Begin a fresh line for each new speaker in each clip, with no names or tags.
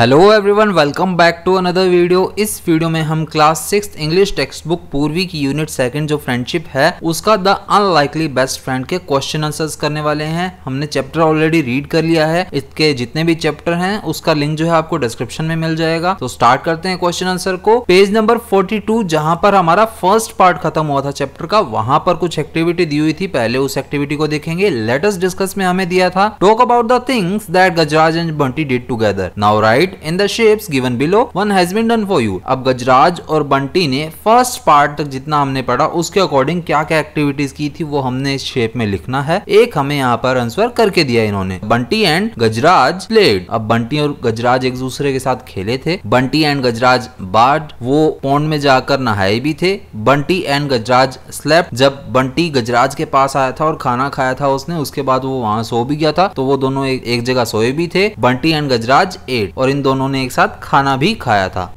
Hello everyone welcome back to another video इस video में हम class six English text book Poorvi की unit second जो फ्रेंडशिप है उसका द अनलाइकली बेस्ट फ्रेंड के क्वेश्चन आंसर्स करने वाले हैं हमने चैप्टर ऑलरेडी रीड कर लिया है इसके जितने भी चैप्टर हैं उसका लिंक जो है आपको डिस्क्रिप्शन में मिल जाएगा तो स्टार्ट करते हैं क्वेश्चन आंसर को पेज नंबर फोर्टी टू जहां पर हमारा फर्स्ट पार्ट खत्म हुआ था चैप्टर का वहां पर कुछ एक्टिविटी दी हुई थी पहले उस एक्टिविटी को देखेंगे लेटेस्ट डिस्कस में हमें दिया था talk about the things that Gajraj and Bunty did together now right write in the shapes given below one has been done for you अब गजराज और बंटी ने फर्स्ट पार्ट तक जितना हमने पढ़ा उसके अकॉर्डिंग क्या क्या एक्टिविटीज की थी वो हमने इस शेप में लिखना है एक हमें यहाँ पर आंसर करके दिया इन्होंने बंटी एंड गजराज प्लेड अब बंटी और गजराज एक दूसरे के साथ खेले थे बंटी एंड गजराज बार्ड वो पौंड में जाकर नहाए भी थे बंटी एंड गजराज स्लेप जब बंटी गजराज के पास आया था और खाना खाया था उसने उसके बाद वो वहां सो भी गया था तो वो दोनों एक, एक जगह सोए भी थे बंटी एंड गजराज एट और इन दोनों ने एक साथ खाना भी खाया था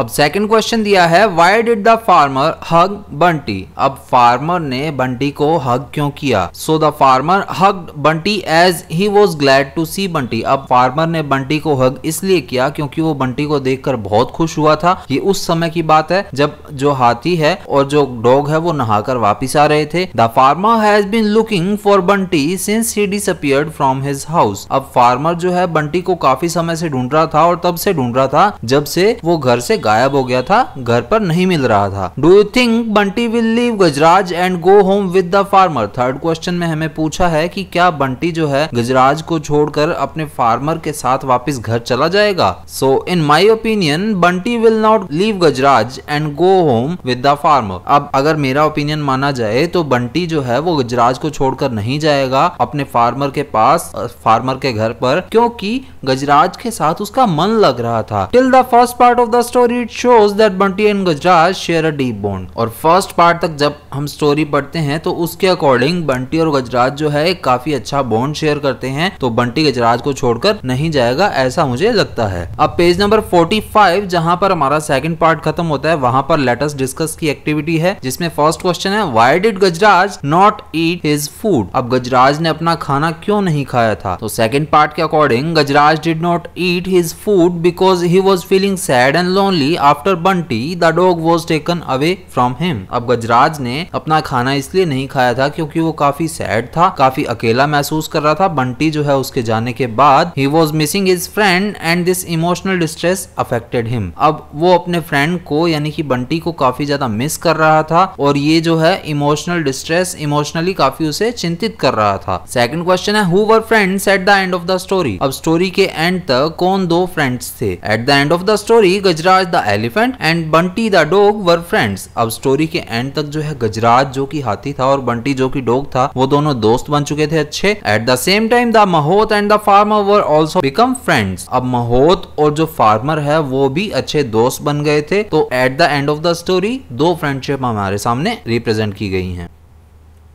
अब सेकंड क्वेश्चन दिया है why did the farmer hug Bunty अब फार्मर ने बंटी को हग क्यों किया so the farmer hug Bunty as he was glad to see Bunty अब फार्मर ने बंटी को हग इसलिए किया क्योंकि वो बंटी को देखकर बहुत खुश हुआ था ये उस समय की बात है जब जो हाथी है और जो डॉग है वो नहाकर वापिस आ रहे थे the farmer has been looking for Bunty since he disappeared from his house अब फार्मर जो है बंटी को काफी समय से ढूंढ रहा था और तब से ढूंढ रहा था जब से वो घर से गायब हो गया था घर पर नहीं मिल रहा था do you think Bunty will leave Gajraj and go home with the farmer third question में हमें पूछा है कि क्या बंटी जो है गजराज को छोड़कर अपने फार्मर के साथ वापस घर चला जाएगा so in my opinion Bunty will not leave Gajraj and go home with the farmer अब अगर मेरा ओपिनियन माना जाए तो बंटी जो है वो गजराज को छोड़कर नहीं जाएगा अपने फार्मर के पास फार्मर के घर पर क्योंकि गजराज के साथ उसका मन लग रहा था till the first part of the story mean it shows that Bunty and Gujraj share a deep और फर्स्ट पार्ट तक जब हम स्टोरी पढ़ते हैं तो उसके अकॉर्डिंग बंटी और गजराज जो है काफी अच्छा बॉन्ड शेयर करते हैं तो बंटी गजराज को छोड़कर नहीं जाएगा ऐसा मुझे लगता है अब पेज नंबर 45 जहां पर हमारा सेकंड पार्ट खत्म होता है वहां पर लेटेस्ट डिस्कस की एक्टिविटी है जिसमें फर्स्ट क्वेश्चन है why did Gajraj not eat his food अब गजराज ने अपना खाना क्यों नहीं खाया था तो सेकंड पार्ट के according Gajraj did not eat his food because he was feeling sad and lonely Shortly after Bunty, the dog was taken away from him. अब गजराज ने अपना खाना इसलिए नहीं खाया था क्योंकि वो काफी सैड था काफी अकेला महसूस कर रहा था बंटी जो है उसके जाने के बाद he was missing his friend and this emotional distress affected him अब वो अपने फ्रेंड को यानी कि बंटी को काफी ज्यादा मिस कर रहा था और ये जो है इमोशनल डिस्ट्रेस इमोशनली काफी उसे चिंतित कर रहा था सेकंड क्वेश्चन है who were friends at the end of the story अब स्टोरी के एंड तक कौन दो फ्रेंड्स थे at the end of the story Gajraj Gajraj the elephant and Bunty the dog were friends अब स्टोरी के एंड तक जो है गजराज जो की हाथी था और बंटी जो की डॉग था वो दोनों दोस्त बन चुके थे अच्छे at the same time the mahout and the farmer were also become friends अब महोत और जो फार्मर है वो भी अच्छे दोस्त बन गए थे तो at the end of the story दो फ्रेंडशिप हमारे सामने रिप्रेजेंट की गई है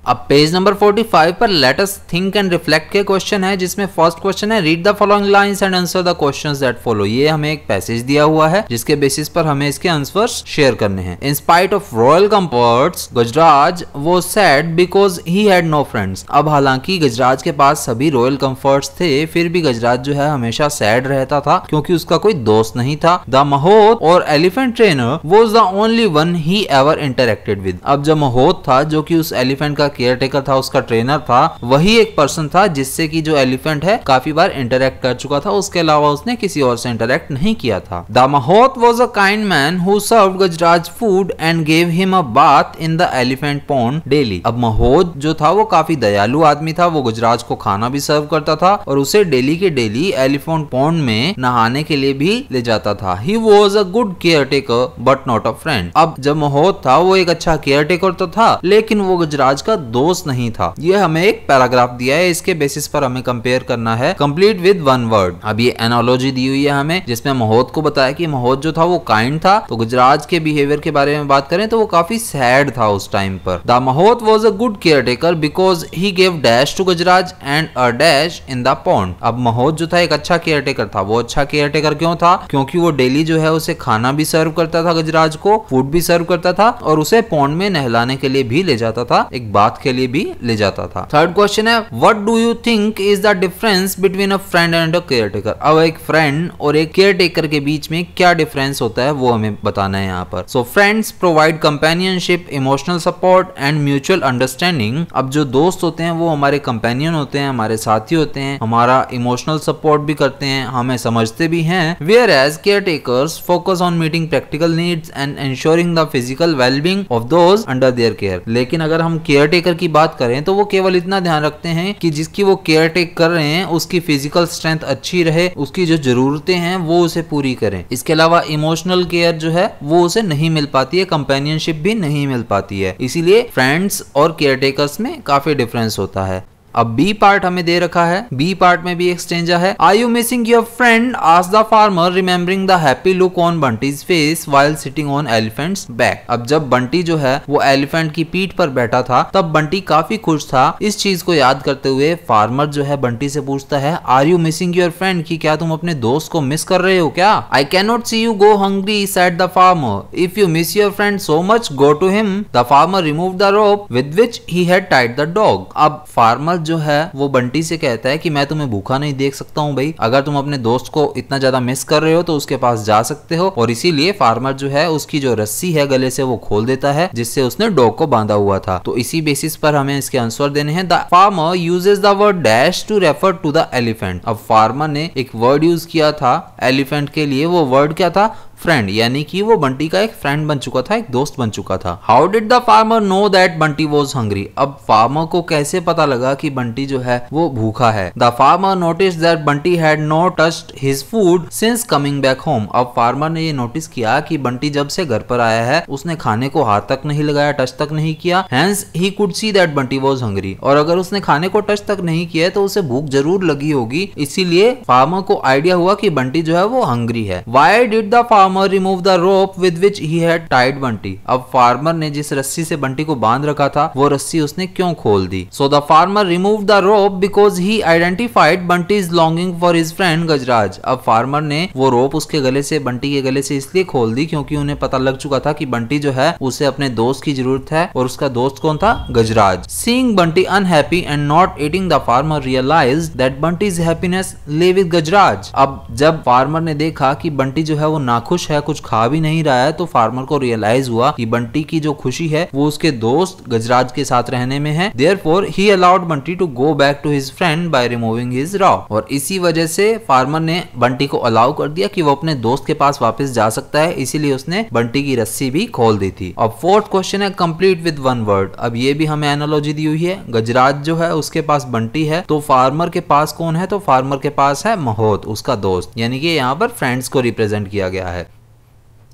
अब पेज नंबर 45 पर लेटेस्ट थिंक एंड रिफ्लेक्ट के क्वेश्चन है जिसमें फर्स्ट क्वेश्चन है read the following lines and answer the questions that follow ये हमें एक पैसेज दिया हुआ है जिसके बेसिस पर हमें इसके आंसर्स शेयर करने हैं in spite of royal comforts Gajraj was sad because he had no friends अब हालांकि गजराज के पास सभी रॉयल कंफर्ट्स थे फिर भी गजराज जो है हमेशा सैड रहता था क्योंकि उसका कोई दोस्त नहीं था द महोत और elephant trainer was the only one he ever interacted with अब जो महोत था जो की उस एलिफेंट का केयर टेकर था उसका ट्रेनर था वही एक पर्सन था जिससे की जो एलिफेंट है काफी बार इंटरेक्ट कर चुका था उसके अलावा उसने किसी और से इंटरेक्ट नहीं किया था the mahout was a kind man who serve Gajraj food and gave him a bath in the elephant pond daily अब महोत जो था वो काफी दयालु आदमी था वो गुजराज को खाना भी सर्व करता था और उसे डेली के डेली एलिफेंट पॉन्ड में नहाने के लिए भी ले जाता था he was a good caretaker but not a friend अब जब महोत था वो एक अच्छा केयर टेकर तो था लेकिन वो गुजराज का दोस्त नहीं था ये हमें एक पैराग्राफ दिया है इसके बेसिस पर हमें कंपेयर करना है कंप्लीट विद वन वर्ड अब ये एनोलॉजी दी हुई है हमें जिसमें महोद को बताया कि महोद जो था वो काइंड था तो गुजराज के बिहेवियर के बारे में बात करें तो वो काफी सैड था उस टाइम पर the mahout was a good caretaker because he gave dash to Gajraj and a dash in the pond अब महोद जो था एक अच्छा केयर टेकर था वो अच्छा केयर टेकर क्यों था क्योंकि वो डेली जो है उसे खाना भी सर्व करता था गजराज को फूड भी सर्व करता था और उसे पॉन्ड में नहलाने के लिए भी ले जाता था एक बात बात के लिए भी ले जाता था थर्ड क्वेश्चन है what do you think is the difference between a friend and a caretaker अब एक फ्रेंड और एक केयर टेकर के बीच में क्या डिफरेंस होता है वो हमें बताना है यहाँ पर so friends provide companionship emotional support and mutual understanding अब जो दोस्त होते हैं वो हमारे कंपेनियन होते हैं हमारे साथी होते हैं हमारा इमोशनल सपोर्ट भी करते हैं हमें समझते भी हैं whereas caretakers focus on meeting practical needs and ensuring the physical wellbeing of those under their care लेकिन अगर हम केयर टेकर की बात करें तो वो केवल इतना ध्यान रखते हैं कि जिसकी वो केयर टेक कर रहे हैं उसकी फिजिकल स्ट्रेंथ अच्छी रहे उसकी जो जरूरतें हैं वो उसे पूरी करें इसके अलावा इमोशनल केयर जो है वो उसे नहीं मिल पाती है कंपेनियनशिप भी नहीं मिल पाती है इसीलिए फ्रेंड्स और केयर टेकर्स में काफी डिफरेंस होता है अब बी पार्ट हमें दे रखा है बी पार्ट में भी एक स्टेंजा है I you missing your friend as the farmer remembering the happy look on Bunty's face while sitting on elephant back अब जब बंटी जो है वो एलिफेंट की पीठ पर बैठा था तब बंटी काफी खुश था इस चीज को याद करते हुए फार्मर जो है बंटी से पूछता है are you missing your friend की क्या तुम अपने दोस्त को मिस कर रहे हो क्या I cannot see you go hungry said the farmer if you miss your friend so much go to him the farmer remove the rope with which he had tight the dog अब farmer Pramod जो है वो बंटी से कहता है कि मैं तुम्हें भूखा नहीं देख सकता हूँ भाई अगर तुम अपने दोस्त को इतना ज्यादा मिस कर रहे हो तो उसके पास जा सकते हो और इसीलिए फार्मर जो है उसकी जो रस्सी है गले से वो खोल देता है जिससे उसने डॉग को बांधा हुआ था तो इसी बेसिस पर हमें इसके आंसर देने हैं the farmer uses the word dash to refer to the elephant अब फार्मर ने एक वर्ड यूज किया था एलिफेंट के लिए वो वर्ड क्या था फ्रेंड यानी कि वो बंटी का एक फ्रेंड बन चुका था एक दोस्त बन चुका था how did the farmer know that Bunty was hungry अब फार्मर को कैसे पता लगा कि बंटी जो है वो भूखा है the farmer notice that Bunty had no touched his food since coming back home अब फार्मर ने ये नोटिस किया कि बंटी जब से घर पर आया है उसने खाने को हाथ तक नहीं लगाया टच तक नहीं किया hence he could see that Bunty was hungry और अगर उसने खाने को टच तक नहीं किया तो उसे भूख जरूर लगी होगी इसीलिए फार्मर को आइडिया हुआ कि बंटी जो है वो हंग्री है why did the farmer farmer remove the rope with which he had tied Bunty अब फार्मर ने जिस रस्सी से बंटी को बांध रखा था वो रस्सी उसने क्यों खोल दी so the farmer remove the rope because he identified Bunty is longing for his friend Gajraj अब फार्मर ने वो रोप उसके गले से बंटी के गले से इसलिए खोल दी क्योंकि उन्हें पता लग चुका था कि बंटी जो है उसे अपने दोस्त की जरूरत है और उसका दोस्त कौन था Gajraj seeing Bunty unhappy and not eating the farmer realize that Bunty is happiness live with Gajraj अब जब फार्मर ने देखा कि बंटी जो है वो नाखुश खुश है कुछ खा भी नहीं रहा है तो फार्मर को रियलाइज हुआ कि बंटी की जो खुशी है वो उसके दोस्त गजराज के साथ रहने में है therefore he allowed Bunty to go back to his friend by removing his rope और इसी वजह से फार्मर ने बंटी को अलाउ कर दिया कि वो अपने दोस्त के पास वापस जा सकता है इसीलिए उसने बंटी की रस्सी भी खोल दी थी अब फोर्थ क्वेश्चन है कंप्लीट विद वन वर्ड अब ये भी हमें एनोलॉजी दी हुई है गजराज जो है उसके पास बंटी है तो फार्मर के पास कौन है तो फार्मर के पास है महोत उसका दोस्त यानी कि यहाँ पर फ्रेंड्स को रिप्रेजेंट किया गया है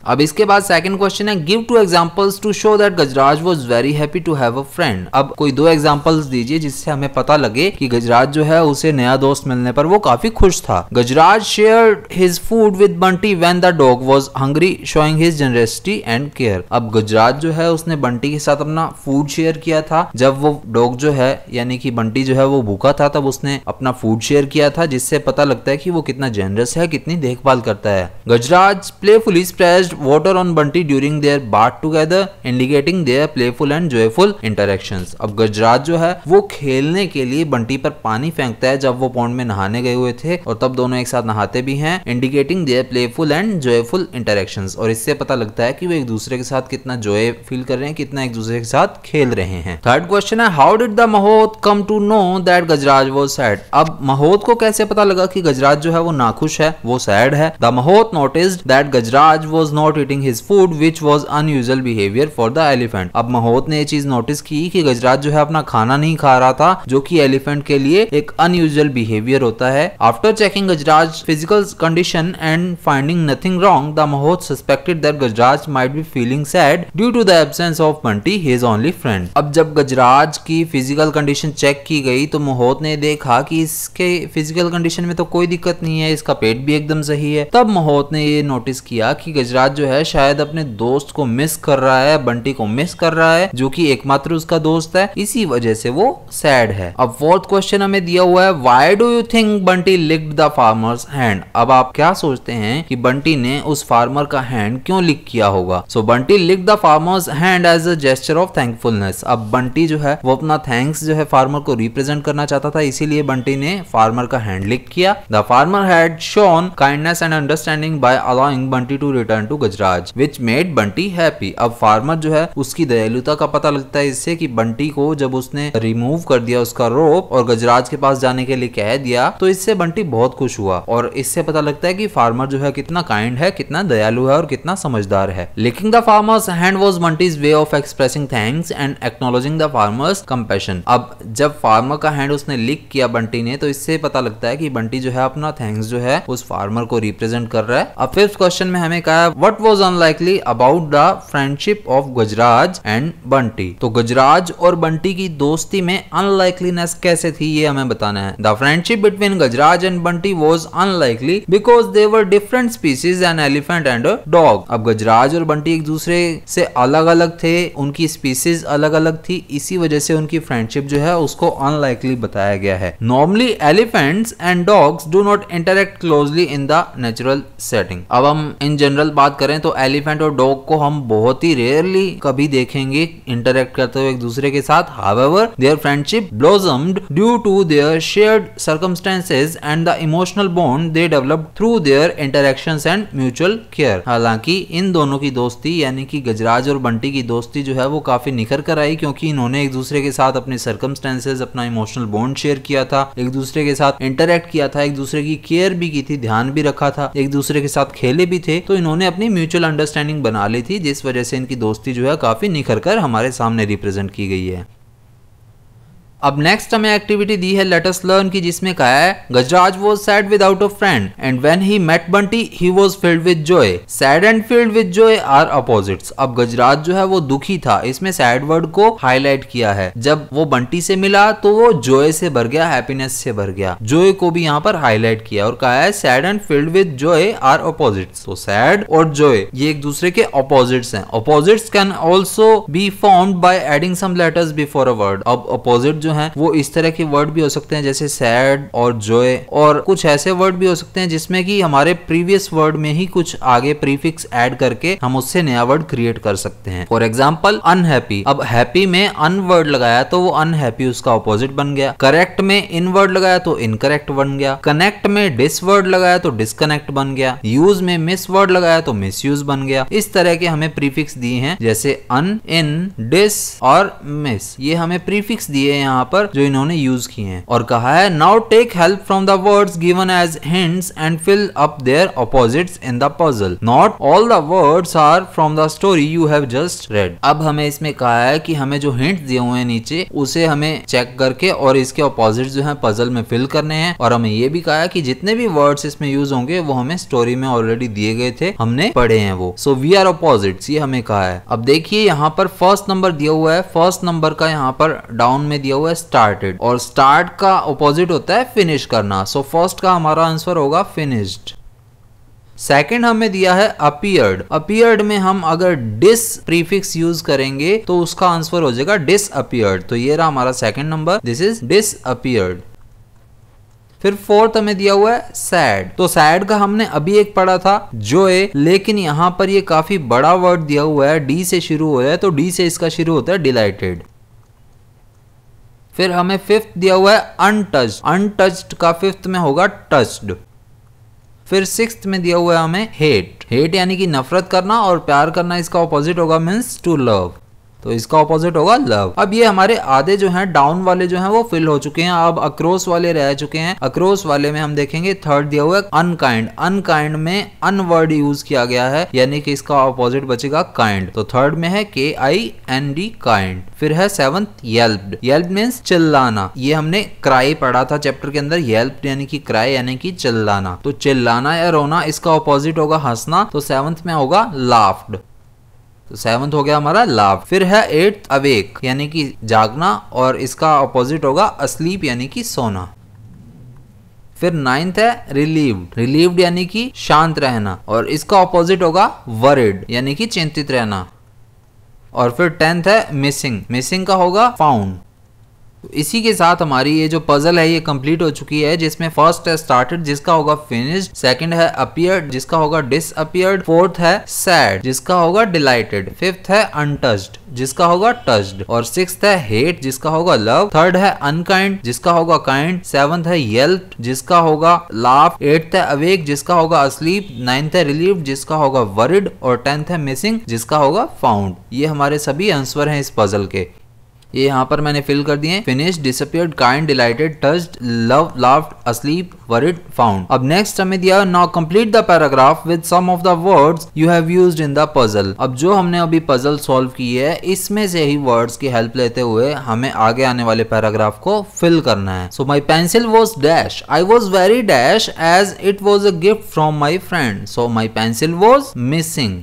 अब इसके बाद सेकंड क्वेश्चन है give two examples to show that Gajraj was very happy to have a friend अब कोई दो एग्जांपल्स दीजिए जिससे हमें पता लगे कि गजराज जो है उसे नया दोस्त मिलने पर वो काफी खुश था Gajraj share his food with Bunty when the dog was hungry showing his generosity and care अब गजराज जो है उसने बंटी के साथ अपना फूड शेयर किया था जब वो डॉग जो है यानी कि बंटी जो है वो भूखा था तब उसने अपना फूड शेयर किया था जिससे पता लगता है कि वो कितना जेनरस है कितनी देखभाल करता है Gajraj playfully sprayed water on Bunty during their bath together indicating their playful and joyful interaction अब गजराज जो है वो खेलने के लिए बंटी पर पानी फेंकता है जब वो पॉन्ड में नहाने गए हुए थे और तब दोनों एक साथ नहाते भी हैं indicating their playful and joyful interaction और इससे पता लगता है कि वो एक दूसरे के साथ कितना जॉय फील कर रहे हैं कितना एक दूसरे के साथ खेल रहे हैं थर्ड क्वेश्चन है how did the mahout come to know that Gajraj was sad अब महोत को कैसे पता लगा कि गजराज जो है वो नाखुश है वो सैड है the महोत notice that Gajraj was not not eating his food which was unusual behaviour for the elephant अब महोत ने ये चीज नोटिस की कि गजराज जो है अपना खाना नहीं खा रहा था जो कि एलिफेंट के लिए एक अनयूजल बिहेवियर होता है after checking Gajraj physical condition and finding nothing wrong the mahout suspected that Gajraj might be feeling sad due to the absence of Bunty his only friend अब जब गजराज की फिजिकल कंडीशन चेक की गई तो महोत ने देखा कि इसके फिजिकल कंडीशन में तो कोई दिक्कत नहीं है इसका पेट भी एकदम सही है तब महोत ने ये नोटिस किया कि गजराज आज जो है शायद अपने दोस्त को मिस कर रहा है बंटी को मिस कर रहा है जो कि एकमात्र उसका दोस्त है इसी वजह से वो सैड है अब फोर्थ क्वेश्चन हमें दिया हुआ है why do you think Bunty licked the farmer's hand अब आप क्या सोचते हैं कि बंटी ने उस फार्मर का हैंड क्यों लिक किया होगा so Bunty lick the farmer's hand as a gesture of thankfulness अब बंटी जो है वो अपना थैंक्स जो है फार्मर को रिप्रेजेंट करना चाहता था इसीलिए बंटी ने फार्मर का हैंड लिक किया the farmer had shown kindness and understanding by allowing Bunty to return to to Gajraj which made Bunty happy अब फार्मर जो है उसकी दयालुता का पता लगता है इससे कि बंटी को जब उसने रिमूव कर दिया उसका रोप और गजराज के पास जाने के लिए कह दिया तो इससे बंटी बहुत खुश हुआ और इससे पता लगता है कि फार्मर जो है कितना काइंड है कितना दयालु है और कितना समझदार है लेकिन the farmer's hand was Bunty's way of expressing thanks and acknowledging the farmer's compassion अब जब फार्मर का हैंड उसने लिख किया बंटी ने तो इससे पता लगता है कि बंटी जो है अपना थैंक्स जो है उस फार्मर को रिप्रेजेंट कर रहा है अब फिफ्थ क्वेश्चन में हमें कहा what was unlikely about the friendship of Gajraj and Bunty तो गजराज और बंटी की दोस्ती में अनलाइकलीनेस कैसे थी ये हमें बताना है the friendship between Gajraj and Bunty was unlikely because they were different species an elephant and dog अब गजराज और बंटी एक दूसरे से अलग अलग थे उनकी स्पीसीज अलग अलग थी इसी वजह से उनकी फ्रेंडशिप जो है उसको अनलाइकली बताया गया है normally elephants and dogs do not interact closely in the natural setting अब हम इन जनरल बात करें तो एलिफेंट और डॉग को हम बहुत ही रेयरली कभी देखेंगे इंटरेक्ट करते हुए एक दूसरे के साथ however their friendship blossomed due to their shared circumstances and the emotional bond they develop through their interaction and mutual care हालांकि इन दोनों की दोस्ती यानी कि गजराज और बंटी की दोस्ती जो है वो काफी निखर कर आई क्योंकि इन्होंने एक दूसरे के साथ अपने सर्कमस्टेंसेज अपना इमोशनल बॉन्ड शेयर किया था एक दूसरे के साथ इंटरेक्ट किया था एक दूसरे की केयर भी की थी ध्यान भी रखा था एक दूसरे के साथ खेले भी थे तो इन्होंने अपनी अपनी म्यूचुअल अंडरस्टैंडिंग बना ली थी जिस वजह से इनकी दोस्ती जो है काफ़ी निखर कर हमारे सामने रिप्रेजेंट की गई है अब नेक्स्ट हमें एक्टिविटी दी है लेटस लर्न की जिसमें कहा है Gajraj was sad without a friend and when he met Bunty he was filled with joy sad and filled with joy are opposites अब गजराज जो है वो दुखी था इसमें सैड वर्ड को हाईलाइट किया है जब वो बंटी से मिला तो वो जॉय से भर गया हैप्पीनेस से भर गया जॉय को भी यहाँ पर हाईलाइट किया और कहा है sad and filled with joy are opposites तो सैड और जॉय ये एक दूसरे के अपोजिट्स हैं opposites can also be form by adding some letters before a word अब अपोजिट जो है वो इस तरह के वर्ड भी हो सकते हैं जैसे सैड और जोय और कुछ ऐसे वर्ड भी हो सकते हैं जिसमें कि हमारे प्रीवियस वर्ड में ही कुछ आगे प्रीफिक्स एड करके हम उससे नया वर्ड क्रिएट कर सकते हैं फॉर एग्जाम्पल अनहैप्पी अब हैप्पी में अन वर्ड लगाया तो वो अनहैप्पी उसका ऑपोजिट बन गया करेक्ट में इन वर्ड लगाया तो इनकरेक्ट बन गया कनेक्ट में डिस वर्ड लगाया तो डिसकनेक्ट बन गया यूज में मिस वर्ड लगाया तो मिस यूज बन गया इस तरह के हमें प्रीफिक्स दिए हैं जैसे अन इन डिस और मिस ये हमें प्रीफिक्स दिए यहाँ यहाँ पर जो इन्होंने यूज किए हैं और कहा है now take help from the words given as hints and fill up their opposites in the puzzle not all the words are from the story you have just read अब हमें इसमें कहा है कि हमें जो हिंट दिए हुए हैं नीचे उसे हमें चेक करके और इसके अपोजिट जो है पजल में फिल करने हैं और हमें ये भी कहा है कि जितने भी वर्ड्स इसमें यूज होंगे वो हमें स्टोरी में ऑलरेडी दिए गए थे हमने पढ़े हैं वो सो वी आर अपोजिट ये हमें कहा है अब देखिए यहाँ पर फर्स्ट नंबर दिया हुआ है फर्स्ट नंबर का यहाँ पर डाउन में दिया हुआ हुआ है स्टार्टेड और स्टार्ट का ऑपोजिट होता है फिनिश करना सो so फर्स्ट का हमारा आंसर होगा फिनिश्ड सेकेंड हमें दिया है अपियर्ड अपियर्ड में हम अगर डिस प्रीफिक्स यूज करेंगे तो उसका आंसर हो जाएगा डिस अपियर्ड तो ये रहा हमारा second number this is disappeared फिर फोर्थ हमें दिया हुआ है सैड तो सैड का हमने अभी एक पढ़ा था जो है लेकिन यहां पर ये काफी बड़ा वर्ड दिया हुआ है डी से शुरू हो रहा है तो डी से इसका शुरू होता है डिलाइटेड फिर हमें फिफ्थ दिया हुआ है अनटच अनटच्ड का फिफ्थ में होगा टच्ड फिर सिक्स में दिया हुआ है हमें हेट हेट यानी कि नफरत करना और प्यार करना इसका ऑपोजिट होगा मीन्स टू लव तो इसका ऑपोजिट होगा लव अब ये हमारे आधे जो हैं डाउन वाले जो हैं वो फिल हो चुके हैं अब अक्रोस वाले रह चुके हैं अक्रोस वाले में हम देखेंगे थर्ड दिया हुआ है अनकाइंड अनकाइंड में अन वर्ड यूज किया गया है यानी कि इसका ऑपोजिट बचेगा काइंड तो थर्ड में है के आई एन डी काइंड फिर है सेवंथ येल्प्ड येल्प मीन्स चिल्लाना ये हमने क्राई पढ़ा था चैप्टर के अंदर येल्प यानी कि क्राई यानी कि चिल्लाना तो चिल्लाना या रोना इसका ऑपोजिट होगा हंसना तो सेवंथ में होगा लाफ्ड तो सेवन्थ हो गया हमारा लाभ फिर है एट्थ अवेक यानी कि जागना और इसका अपोजिट होगा अस्लीप यानी कि सोना फिर नाइन्थ है रिलीव्ड रिलीव्ड यानी कि शांत रहना और इसका अपोजिट होगा वरिड यानी कि चिंतित रहना और फिर टेंथ है मिसिंग मिसिंग का होगा फाउंड इसी के साथ हमारी ये जो पजल है ये कंप्लीट हो चुकी है जिसमें फर्स्ट है स्टार्टेड जिसका होगा फिनिश्ड सेकंड है अपियर्ड जिसका होगा डिसअपियर्ड फोर्थ है सैड जिसका होगा डिलाइटेड फिफ्थ है अनटस्ड जिसका होगा टस्ड और सिक्स है हेट जिसका होगा लव थर्ड है अनकाइंड जिसका होगा काइंड सेवंथ है येल्प जिसका होगा लाफ एट्थ है अवेक जिसका होगा असलीप नाइन्थ है रिलीव जिसका होगा वरिड और टेंथ है मिसिंग जिसका होगा फाउंड ये हमारे सभी आंसर हैं इस पजल के ये यहाँ पर मैंने फिल कर दिए फिनिश डिसअपियर्ड काइंड डिलाइटेड टस्ट love laughed asleep worried found अब नेक्स्ट हमें दिया now complete the paragraph with some of the words you have used in the puzzle अब जो हमने अभी पजल सॉल्व की है इसमें से ही वर्ड्स की हेल्प लेते हुए हमें आगे आने वाले पैराग्राफ को फिल करना है so my pencil was dash I was very dash as it was a gift from my friend so my pencil was missing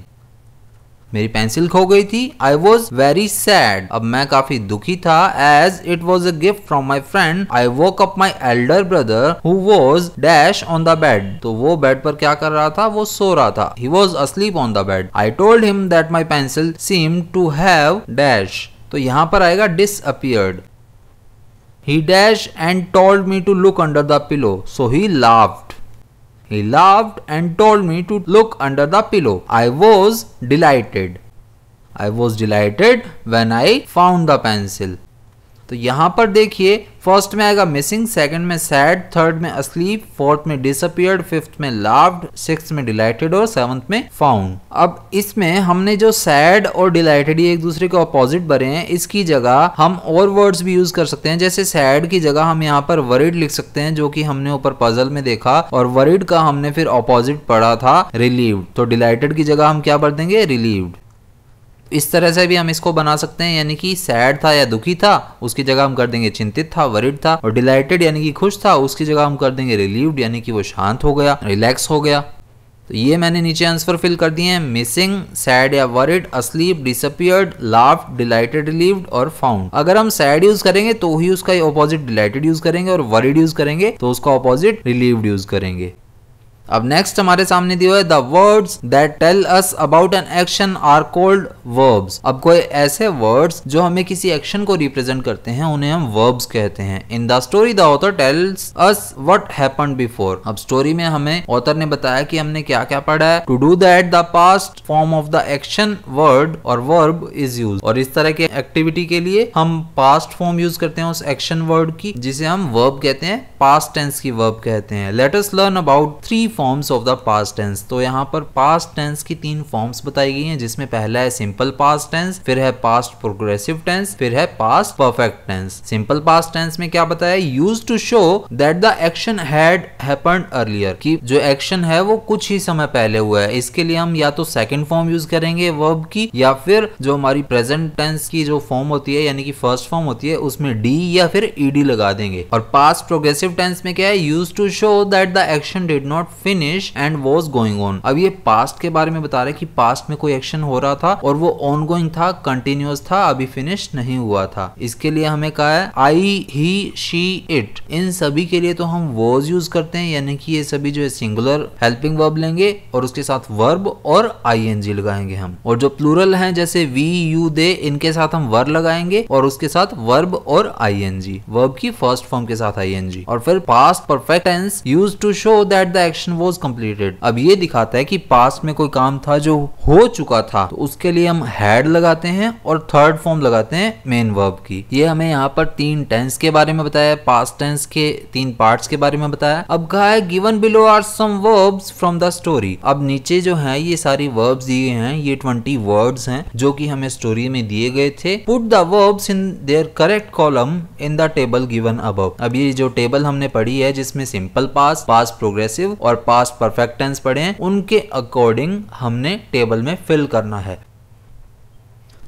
मेरी पेंसिल खो गई थी आई वॉज वेरी सैड अब मैं काफी दुखी था as it was a gift from my friend I woke up my elder brother who was dash on the bed तो वो बेड पर क्या कर रहा था वो सो रहा था he was asleep on the bed I told him that my pencil seem to have dash तो यहाँ पर आएगा appeared he dash and told me to look under the pillow so he laugh He laughed and told me to look under the pillow. I was delighted. I was delighted when I found the pencil. तो यहाँ पर देखिए first में आएगा missing second में sad third में asleep fourth में disappeared fifth में लाव्ड सिक्स में डिलाइटेड और सेवंथ में फाउंड अब इसमें हमने जो सैड और डिलाइटेड ये एक दूसरे के ऑपोजिट बने हैं इसकी जगह हम और वर्ड्स भी यूज कर सकते हैं जैसे सैड की जगह हम यहाँ पर वरिड लिख सकते हैं जो कि हमने ऊपर पजल में देखा और वरिड का हमने फिर ऑपोजिट पढ़ा था रिलीव तो डिलाइटेड की जगह हम क्या बर देंगे रिलीव्ड इस तरह से भी हम इसको बना सकते हैं यानी कि सैड था या दुखी था उसकी जगह हम कर देंगे चिंतित था वरिड था और डिलाइटेड यानी कि खुश था उसकी जगह हम कर देंगे रिलीव्ड यानी कि वो शांत हो गया रिलैक्स हो गया तो ये मैंने नीचे आंसर फिल कर दिए हैं मिसिंग सैड या worried asleep disappeared laugh delighted relieved और फाउंड अगर हम सैड यूज करेंगे तो ही उसका ऑपोजिट डिलाइटेड यूज करेंगे और वरिड यूज करेंगे तो उसका ऑपोजिट रिलीव्ड यूज करेंगे अब नेक्स्ट हमारे सामने दिया है the words that tell us about an action are called verbs अब कोई ऐसे वर्ड्स जो हमें किसी एक्शन को रिप्रेजेंट करते हैं उन्हें हम वर्ब्स कहते हैं in the story the author tells us what happen before अब स्टोरी में हमें ऑथर ने बताया कि हमने क्या क्या पढ़ा है to do that the past form of the action word or verb is use और इस तरह के एक्टिविटी के लिए हम पास्ट फॉर्म यूज करते हैं उस एक्शन वर्ड की जिसे हम वर्ब कहते हैं पास्ट टेंस की वर्ब कहते हैं let us learn about three forms of the past tense तो यहाँ पर पास्ट टेंस की तीन फॉर्म्स बताई गई हैं जिसमें पहला है सिंपल पास्ट टेंस फिर है पास्ट प्रोग्रेसिव टेंस फिर है past perfect tense simple past tense में क्या बताया use to show that the action had happen earlier की जो एक्शन है वो कुछ ही समय पहले हुआ है इसके लिए हम या तो सेकेंड फॉर्म यूज करेंगे वर्ब की या फिर जो हमारी प्रेजेंट टेंस की जो फॉर्म होती है यानी कि फर्स्ट फॉर्म होती है उसमें डी या फिर ईडी लगा देंगे और पास्ट प्रोग्रेसिव टेंस में क्या है use to show that the action did not finish and was going on अब ये पास्ट के बारे में बता रहे कि पास्ट में कोई एक्शन हो रहा था और वो ऑन गोइंग था कंटिन्यूस था अभी फिनिश नहीं हुआ था इसके लिए हमें कहा है आई ही शी इट इन सभी के लिए तो हम वॉज यूज करते हैं यानी कि ये सभी जो है सिंगुलर हेल्पिंग वर्ब लेंगे और उसके साथ वर्ब और आई एन जी लगाएंगे हम और जो प्लूरल है जैसे वी यू दे इनके साथ हम वर्ब लगाएंगे और उसके साथ वर्ब और आई एन जी वर्ब की फर्स्ट फॉर्म के साथ आई एन जी और फिर past perfect tense use to show that the action was completed अब ये दिखाता है कि पास में कोई काम था जो हो चुका था तो उसके लिए हम हैड लगाते हैं और थर्ड फॉर्म लगाते हैं मेन वर्ब की ये हमें यहाँ पर तीन टेंस के बारे में बताया पास टेंस के तीन पार्ट के बारे में बताया अब कहा है given below are some verbs from the story अब नीचे जो है ये सारी वर्ब्स दिए हैं ये ट्वेंटी वर्ड्स हैं जो कि हमें स्टोरी में दिए गए थे put the verbs in their correct column in the table given अब अब ये जो टेबल हमने पढ़ी है जिसमें सिंपल पास पास प्रोग्रेसिव और पास परफेक्ट टेंस पढ़े हैं उनके अकॉर्डिंग हमने टेबल में फिल करना है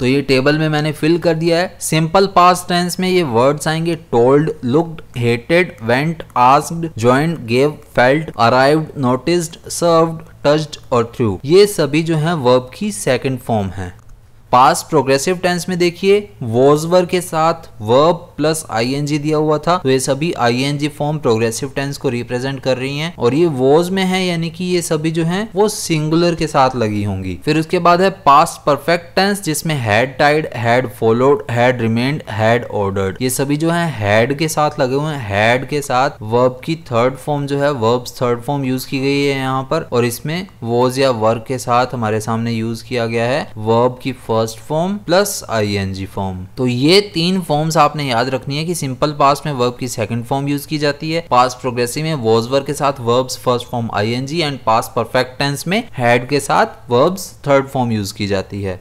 तो ये टेबल में मैंने फिल कर दिया है सिंपल पास टेंस में ये वर्ड्स आएंगे told looked hated went asked joined gave felt arrived noticed served touched और थ्रू ये सभी जो हैं वर्ब की सेकंड फॉर्म है पास प्रोग्रेसिव टेंस में देखिए वोजवर के साथ वर्ब प्लस आईएनजी दिया हुआ था तो ये सभी आईएनजी फॉर्म प्रोग्रेसिव टेंस को रिप्रेजेंट कर रही हैं और ये वोज में है यानी कि ये सभी जो हैं वो सिंगुलर के साथ लगी होंगी फिर उसके बाद है पास्ट परफेक्ट टेंस जिसमें had tied had followed had remained had ordered ये सभी जो है हैड के साथ लगे हुए हैं हैड के साथ वर्ब की थर्ड फॉर्म जो है वर्ब थर्ड फॉर्म यूज की गई है यहाँ पर और इसमें वोज या वर्ग के साथ हमारे सामने यूज किया गया है वर्ब की first first form plus I N G form तो ये तीन फॉर्म्स आपने याद रखनी है कि सिंपल पास में वर्ब की सेकंड फॉर्म यूज की जाती है पास प्रोग्रेसिव में वॉज वर्ब के साथ verbs first form I N G and past perfect tense में हेड के साथ वर्ब्स थर्ड फॉर्म यूज की जाती है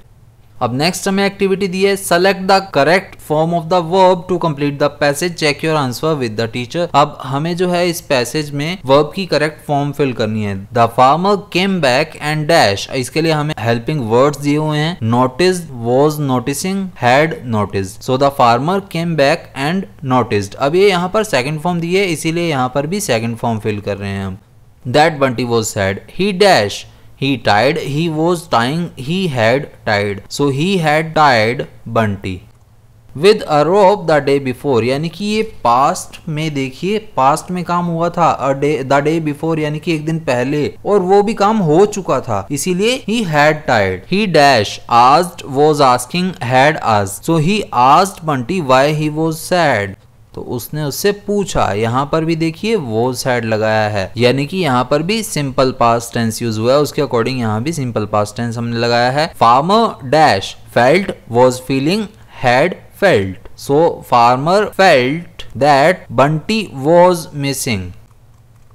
अब नेक्स्ट हमें एक्टिविटी दी है select the correct form of the verb to complete the passage check your answer with the teacher अब हमें जो है इस पैसेज में वर्ब की करेक्ट फॉर्म फिल करनी है the farmer came back and dash इसके लिए हमें हेल्पिंग वर्ड्स दिए हुए हैं notice was noticing had notice so the farmer came back and notice अब ये यहाँ पर सेकेंड फॉर्म दी है इसीलिए यहाँ पर भी सेकेंड फॉर्म फिल कर रहे हैं हम that Bunty was sad he dash he tied he was tying he had tied so he had tied bunty with a rope the day before यानी कि ये पास्ट में देखिए पास्ट में काम हुआ था a day the day before यानी कि एक दिन पहले और वो भी काम हो चुका था इसीलिए he had tied he dash asked was asking had आज so he asked Bunty why he was sad तो उसने उससे पूछा यहाँ पर भी देखिए वो सैड लगाया है यानी कि यहाँ पर भी सिंपल पास्ट टेंस यूज हुआ है उसके अकॉर्डिंग यहाँ भी सिंपल पास्ट टेंस हमने लगाया है farmer dash felt was feeling had felt so farmer felt that Bunty was missing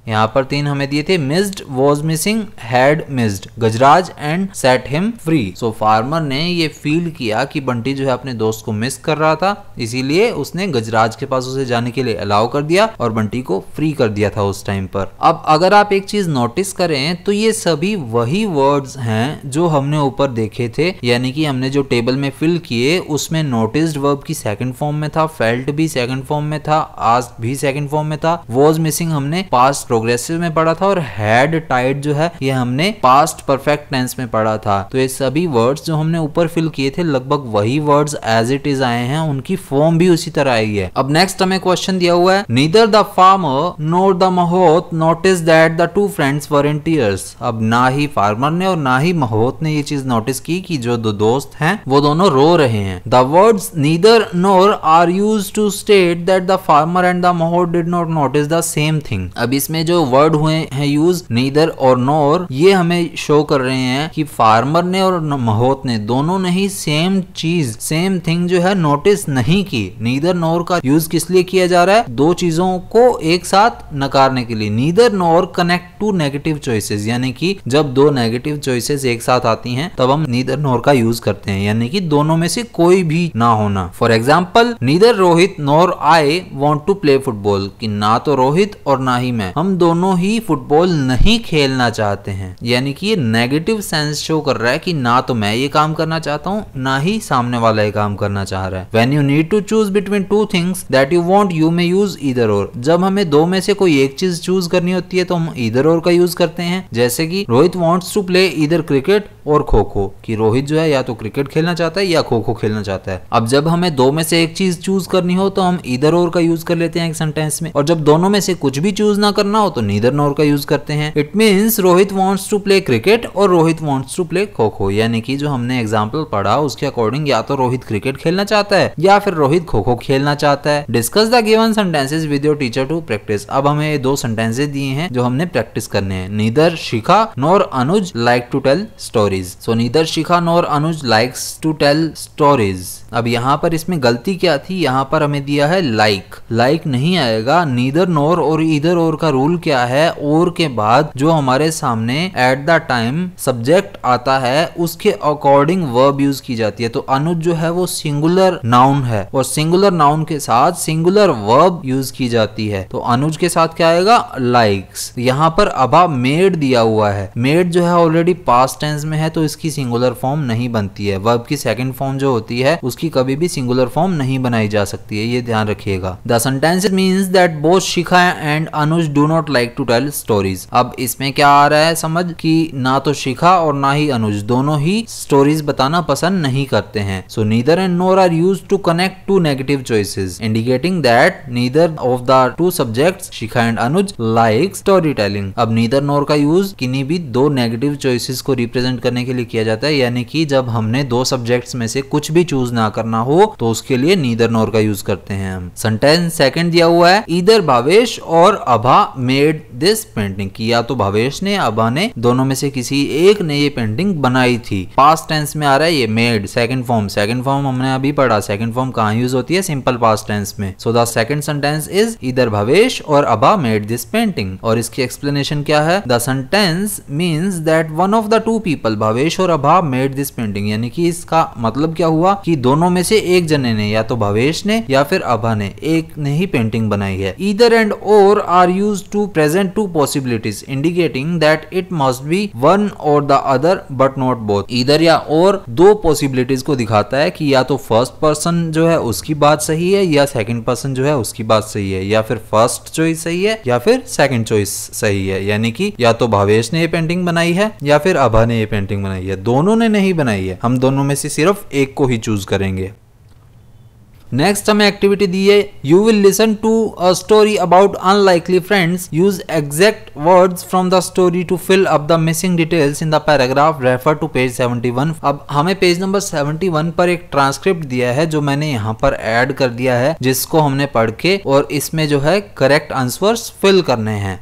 यहाँ पर तीन हमें दिए थे missed was missing had missed Gajraj and set him free so farmer ने ये फील किया कि बंटी जो है अपने दोस्त को मिस कर रहा था इसीलिए उसने गजराज के पास उसे जाने के लिए अलाउ कर दिया और बंटी को फ्री कर दिया था उस टाइम पर अब अगर आप एक चीज नोटिस करें तो ये सभी वही वर्ड्स हैं जो हमने ऊपर देखे थे यानी कि हमने जो टेबल में फिल किए उसमें नोटिस वर्ब की सेकंड फॉर्म में था फेल्ट भी सेकंड फॉर्म में था आस्क भी सेकंड फॉर्म में था वॉज मिसिंग हमने पास्ट प्रोग्रेसिव में पढ़ा था और हैड टाइड जो है ये हमने पास्ट परफेक्ट टेंस में पढ़ा था तो ये सभी वर्ड्स जो हमने ऊपर फिल किए थे लगभग वही वर्ड्स एज इट इज आए हैं उनकी फॉर्म भी उसी तरह आई है अब नेक्स्ट हमें क्वेश्चन दिया हुआ है neither the farmer nor the महोत notice that the two friends were in tears अब ना ही फार्मर ने और ना ही महोत ने ये चीज नोटिस की कि जो दो दोस्त हैं वो दोनों रो रहे हैं the words neither nor are use to state that the farmer and the mahout did not notice the same thing अब इसमें इसमें जो वर्ड हुए हैं यूज नीदर और नोर ये हमें शो कर रहे हैं कि फार्मर ने और महोत ने दोनों ने ही सेम चीज सेम थिंग जो है नोटिस नहीं की नीदर नोर का यूज किस लिए किया जा रहा है दो चीजों को एक साथ नकारने के लिए neither nor connect two negative choices यानी कि जब दो नेगेटिव चॉइसेस एक साथ आती हैं तब हम नीदर नोर का यूज करते हैं यानी कि दोनों में से कोई भी ना होना for example neither Rohit nor I want to play football कि ना तो रोहित और ना ही मैं हम दोनों ही फुटबॉल नहीं खेलना चाहते हैं यानी कि ये नेगेटिव सेंस शो कर रहा है कि ना तो मैं ये काम करना चाहता हूँ ना ही सामने वाला ये काम करना चाह रहा है when you need to choose between two things that you want you may use either और जब हमें दो में से कोई एक चीज चूज करनी होती है तो हम इधर और का यूज करते हैं जैसे की Rohit wants to play either cricket or kho खो की रोहित जो है या तो क्रिकेट खेलना चाहता है या खो खो खेलना चाहता है अब जब हमें दो में से एक चीज चूज करनी हो तो हम इधर और का यूज कर लेते हैं एक सेंटेंस में और जब दोनों में से कुछ भी चूज ना करना हो तो नीदर नोर का यूज करते हैं it means Rohit wants to play cricket or Rohit wants to play खो खो यानी कि जो हमने एग्जाम्पल पढ़ा उसके अकॉर्डिंग या तो रोहित क्रिकेट खेलना चाहता है या फिर रोहित खो खो खेलना चाहता है discuss the given sentences with your teacher to practice अब हमें ये दो सेंटेंसेज दिए हैं जो हमने प्रैक्टिस करने हैं neither Shikha nor Anuj like to tell stories so neither Shikha nor Anuj likes to tell stories अब यहाँ पर इसमें गलती क्या थी यहाँ पर हमें दिया है लाइक like. लाइक like नहीं आएगा नीदर नोर और इधर और का रूल रूल क्या है और के बाद जो हमारे सामने एट द टाइम सब्जेक्ट आता है उसके अकॉर्डिंग वर्ब यूज की जाती है तो अनुज जो है वो सिंगुलर नाउन है और सिंगुलर नाउन के साथ सिंगुलर वर्ब यूज की जाती है तो अनुज के साथ क्या आएगा लाइक्स यहाँ पर अभा मेड दिया हुआ है मेड जो है ऑलरेडी पास्ट टेंस में है तो इसकी सिंगुलर फॉर्म नहीं बनती है वर्ब की सेकंड फॉर्म जो होती है उसकी कभी भी सिंगुलर फॉर्म नहीं बनाई जा सकती है ये ध्यान रखिएगा the sentence means that both Shikha and Anuj do not not like to tell stories अब इसमें क्या आ रहा है समझ कि ना तो शिखा और ना ही अनुज दोनों ही स्टोरीज बताना पसंद नहीं करते हैं so neither and nor are use to connect two negative choices indicating that neither of the two subject Shikha and Anuj like story telling अब नीदर नोर का यूज किन्हीं भी दो नेगेटिव चॉइसेस को रिप्रेजेंट करने के लिए किया जाता है यानी कि जब हमने दो सब्जेक्ट्स में से कुछ भी चूज ना करना हो तो उसके लिए नीदर नोर का यूज करते हैं हम सेंटेंस सेकंड दिया हुआ है इधर भावेश और अभा मेड दिस पेंटिंग की या तो भवेश ने अभा ने दोनों में से किसी एक ने ये पेंटिंग बनाई थी पास्ट टेंस में आ रहा है ये made second form second form हमने अभी पढ़ा सेकंड फॉर्म कहाँ यूज होती है सिंपल पास्ट टेंस में so the second sentence is either Bhavesh or Abha made this painting और इसकी एक्सप्लेनेशन क्या है the sentence means that one of the two people Bhavesh or Abha made this painting यानी कि इसका मतलब क्या हुआ कि दोनों में से एक जने ने या तो भवेश ने या फिर अभा ने एक ने ही पेंटिंग बनाई है either and or are use to to present two possibilities indicating that it must be one or the other but not both either या और दो पॉसिबिलिटीज को दिखाता है कि या तो फर्स्ट पर्सन जो है उसकी बात सही है या सेकंड पर्सन जो है उसकी बात सही है या फिर फर्स्ट चॉइस सही है या फिर सेकंड चॉइस सही है यानी कि या तो भावेश ने ये पेंटिंग बनाई है या फिर अभा ने ये पेंटिंग बनाई है दोनों ने नहीं बनाई है हम दोनों में से सिर्फ एक को ही चूज करेंगे नेक्स्ट हमें एक्टिविटी दी है you will listen to a story about unlikely friends use exact words from the story to fill up the missing details in the paragraph refer to page 71 अब हमें पेज नंबर 71 पर एक transcript दिया है जो मैंने यहाँ पर ऐड कर दिया है जिसको हमने पढ़ के और इसमें जो है करेक्ट आंसर फिल करने हैं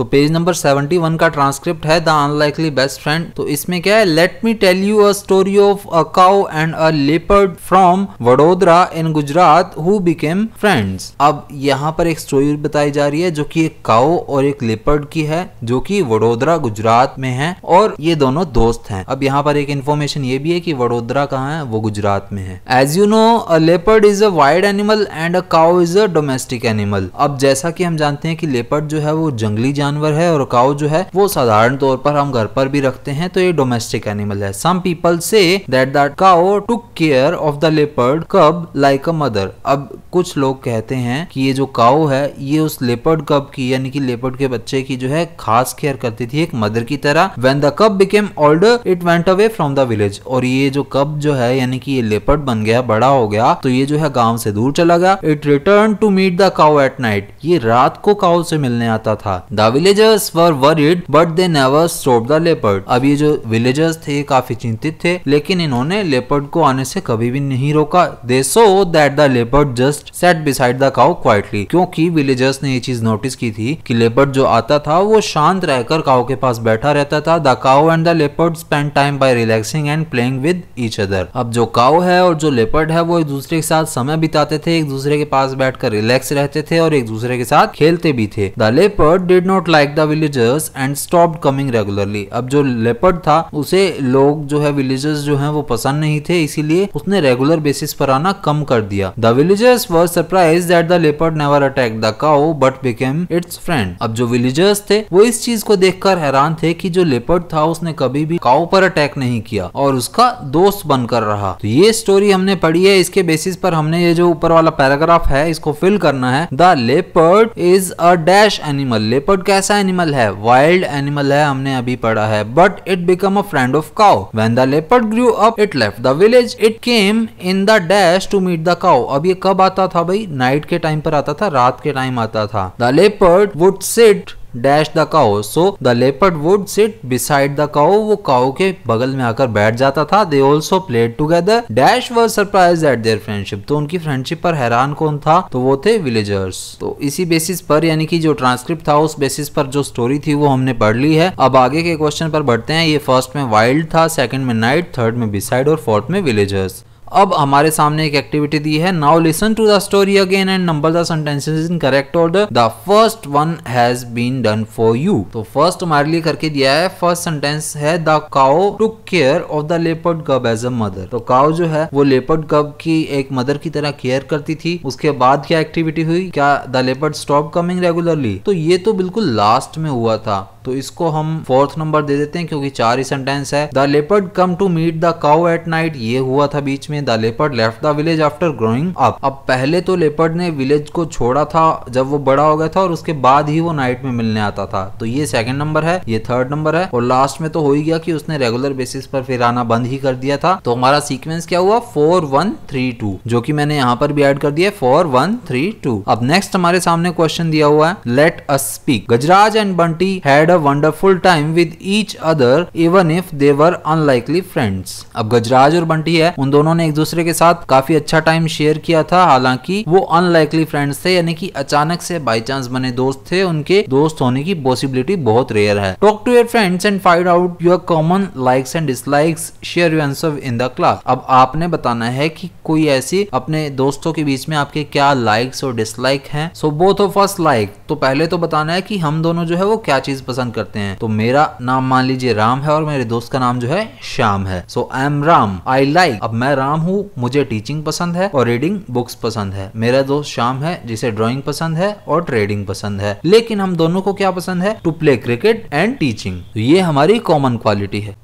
तो पेज नंबर 71 का ट्रांसक्रिप्ट है द अनलाइकली बेस्ट फ्रेंड तो इसमें क्या है let me tell you a story of a cow and a leopard from Vadodara in Gujarat who became friends अब यहाँ पर एक स्टोरी बताई जा रही है जो कि एक काउ और एक लेपर्ड की है जो कि वडोदरा गुजरात में है और ये दोनों दोस्त हैं अब यहाँ पर एक इन्फॉर्मेशन ये भी है कि वडोदरा कहाँ है वो गुजरात में है as you know a leopard is a wild animal and a cow is a domestic animal अब जैसा कि हम जानते हैं कि लेपर्ड जो है वो जंगली जान जानवर है और काउ जो है वो साधारण तौर पर हम घर पर भी रखते हैं तो ये डोमेस्टिक एनिमल है some people say that that cow took care of the leopard cub like a mother अब कुछ लोग कहते हैं कि ये जो काउ है ये उस लेपर्ड कब की यानी कि लेपर्ड के बच्चे की जो है खास केयर करती थी एक मदर की तरह when the cub became older it went away from the village और ये जो कब जो है यानी कि ये लेपर्ड बन गया बड़ा हो गया तो ये जो है गांव से दूर चला गया it return to meet the cow at night ये रात को काउ से मिलने आता था the villagers were worried but they never stop the leopard अब ये जो विलेजर्स थे ये काफी चिंतित थे लेकिन इन्होंने लेपर्ड को आने से कभी भी नहीं रोका they saw that the leopard just sat beside the cow quietly क्योंकि विलेजर्स ने ये चीज नोटिस की थी कि लेपर्ड जो आता था वो शांत रहकर काउ के पास बैठा रहता था the cow and the leopard spend time by relaxing and playing with each other अब जो काउ है और जो लेपर्ड है वो एक दूसरे के साथ समय बिताते थे एक दूसरे के पास बैठकर रिलैक्स रहते थे और एक दूसरे के साथ खेलते भी थे the leopard did not not like the villagers and stop coming regularly अब जो लेपर्ड था उसे लोग जो है विलेजर्स जो है वो पसंद नहीं थे इसीलिए उसने रेगुलर बेसिस पर आना कम कर दिया the villagers were surprise that the leopard never attack the cow but became its friend अब जो विलेजर्स थे वो इस चीज को देखकर हैरान थे कि जो लेपर्ड था उसने कभी भी काउ पर अटैक नहीं किया और उसका दोस्त बनकर रहा तो ये स्टोरी हमने पढ़ी है इसके बेसिस पर हमने ये जो ऊपर वाला पैराग्राफ है इसको फिल करना है the leopard is a dash animal leopard कैसा एनिमल है वाइल्ड एनिमल है हमने अभी पढ़ा है but it become a friend of cow when the leopard grew up it left the village it came in the dash to meet the cow अब ये कब आता था भाई नाइट के टाइम पर आता था रात के टाइम आता था the leopard would sit dash the cow so the leopard would sit beside the cow वो काओ के बगल में आकर बैठ जाता था they also played together dash were surprise at their friendship तो उनकी फ्रेंडशिप पर हैरान कौन था तो वो थे विलेजर्स तो इसी बेसिस पर यानी कि जो ट्रांसक्रिप्ट था उस बेसिस पर जो स्टोरी थी वो हमने पढ़ ली है अब आगे के क्वेश्चन पर बढ़ते हैं ये फर्स्ट में वाइल्ड था सेकंड में नाइट थर्ड में बिसाइड और फोर्थ में विलेजर्स अब हमारे सामने एक एक्टिविटी दी है now listen to the story again and number the sentences in correct order the first one has been done for you तो फर्स्ट हमारे लिए करके दिया है फर्स्ट सेंटेंस है the cow took care of the leopard cub as a mother तो cow जो है वो लेपर्ड गब की एक मदर की तरह केयर करती थी उसके बाद क्या एक्टिविटी हुई क्या the leopard stop coming regularly तो ये तो बिल्कुल लास्ट में हुआ था तो इसको हम फोर्थ नंबर दे देते हैं क्योंकि चार ही सेंटेंस है the leopard come to meet the cow at night ये हुआ था बीच में the leopard left the village after growing up अब पहले तो लेपर्ड ने विलेज को छोड़ा था जब वो बड़ा हो गया था और उसके बाद ही वो नाइट में मिलने आता था तो ये सेकंड नंबर है ये थर्ड नंबर है और लास्ट में तो हो ही गया कि उसने रेगुलर बेसिस पर फिर आना बंद ही कर दिया था तो हमारा सीक्वेंस क्या हुआ फोर वन थ्री टू जो कि मैंने यहाँ पर भी ऐड कर दिया फोर वन थ्री टू अब नेक्स्ट हमारे सामने क्वेश्चन दिया हुआ है let us speak Gajraj and Bunty had had a wonderful time with each other even if they were unlikely friends. अब गजराज और बंटी है उन दोनों ने एक दूसरे के साथ काफी अच्छा टाइम शेयर किया था हालांकि वो अनलाइकली फ्रेंड्स थे यानी कि अचानक से बाई चांस बने दोस्त थे उनके दोस्त होने की पॉसिबिलिटी बहुत रेयर है talk to your friends and find out your common likes and dislikes share your answer in the class अब आपने बताना है कि कोई ऐसी अपने दोस्तों के बीच में आपके क्या लाइक्स और डिसलाइक हैं so both of us like तो पहले तो बताना है कि हम दोनों जो है वो क्या चीज पसंद पसंद करते हैं तो मेरा नाम मान लीजिए राम है और मेरे दोस्त का नाम जो है श्याम है so I am Ram I like अब मैं राम हूँ मुझे टीचिंग पसंद है और रीडिंग बुक्स पसंद है मेरा दोस्त श्याम है जिसे ड्रॉइंग पसंद है और ट्रेडिंग पसंद है लेकिन हम दोनों को क्या पसंद है to play cricket and teaching ये हमारी कॉमन क्वालिटी है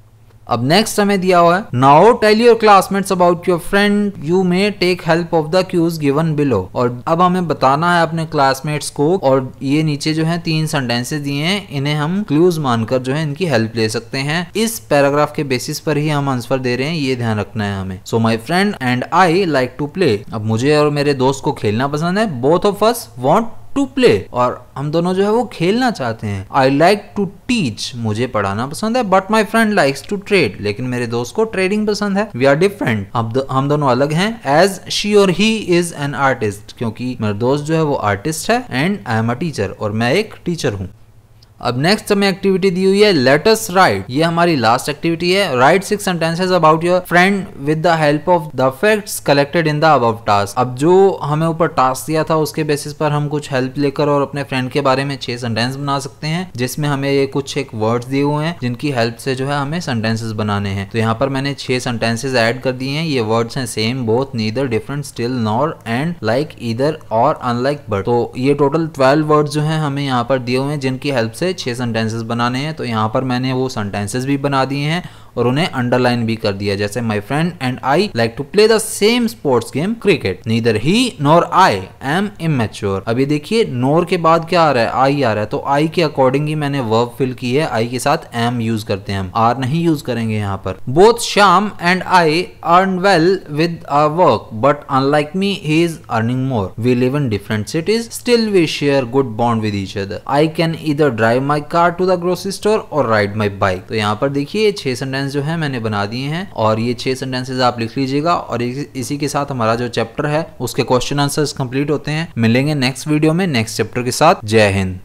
अब नेक्स्ट हमें दिया हुआ है now tell your classmates about your friend you may take help of the cues given below और अब हमें बताना है अपने क्लासमेट्स को और ये नीचे जो है तीन सेंटेंसेस दिए हैं इन्हें हम क्लूज मानकर जो है इनकी हेल्प ले सकते हैं इस पैराग्राफ के बेसिस पर ही हम आंसर दे रहे हैं ये ध्यान रखना है हमें so my friend and I like to play अब मुझे और मेरे दोस्त को खेलना पसंद है both of us want to play और हम दोनों जो है वो खेलना चाहते हैं आई लाइक टू टीच मुझे पढ़ाना पसंद है but my friend likes to trade लेकिन मेरे दोस्त को ट्रेडिंग पसंद है वी आर डिफरेंट हम दोनों अलग हैं एज शी और ही इज एन आर्टिस्ट क्योंकि मेरा दोस्त जो है वो आर्टिस्ट है and I am a teacher और मैं एक टीचर हूँ अब नेक्स्ट हमें एक्टिविटी दी हुई है लेटस राइट ये हमारी लास्ट एक्टिविटी है write six sentences about your friend with the help of the facts collected in the about task अब जो हमें ऊपर टास्क दिया था उसके बेसिस पर हम कुछ हेल्प लेकर और अपने फ्रेंड के बारे में छह सेंटेंस बना सकते हैं जिसमें हमें ये कुछ एक वर्ड्स दिए हुए हैं जिनकी हेल्प से जो है हमें सेंटेंसेज बनाने हैं तो यहाँ पर मैंने छह सेंटेंसेज एड कर दिए हैं ये वर्ड्स हैं same both neither different still nor and like either और अनलाइक बट तो ये टोटल ट्वेल्व वर्ड जो है हमें यहाँ पर दिए हुए हैं जिनकी हेल्प से से छः सेंटेंसेस बनाने हैं तो यहाँ पर मैंने वो सेंटेंसेस भी बना दिए हैं और उन्हें अंडरलाइन भी कर दिया जैसे my friend and I like to play the same sports game cricket neither he nor I am immature अभी देखिए नोर के बाद क्या आ रहा है आई आ रहा है तो आई के अकॉर्डिंग ही मैंने वर्ब फिल की है आई के साथ एम यूज करते हैं हम आर नहीं यूज करेंगे यहाँ पर both Shyam and I earn well with our work but unlike me he is earning more we live in different cities still we share good bond with each other I can either drive my car to the grocery store or ride my bike तो यहाँ पर देखिए छह sentence sentence जो है मैंने बना दिए हैं और ये छह सेंटेंसेज आप लिख लीजिएगा और इसी के साथ हमारा जो चैप्टर है उसके क्वेश्चन आंसर्स कंप्लीट होते हैं मिलेंगे नेक्स्ट वीडियो में नेक्स्ट चैप्टर के साथ जय हिंद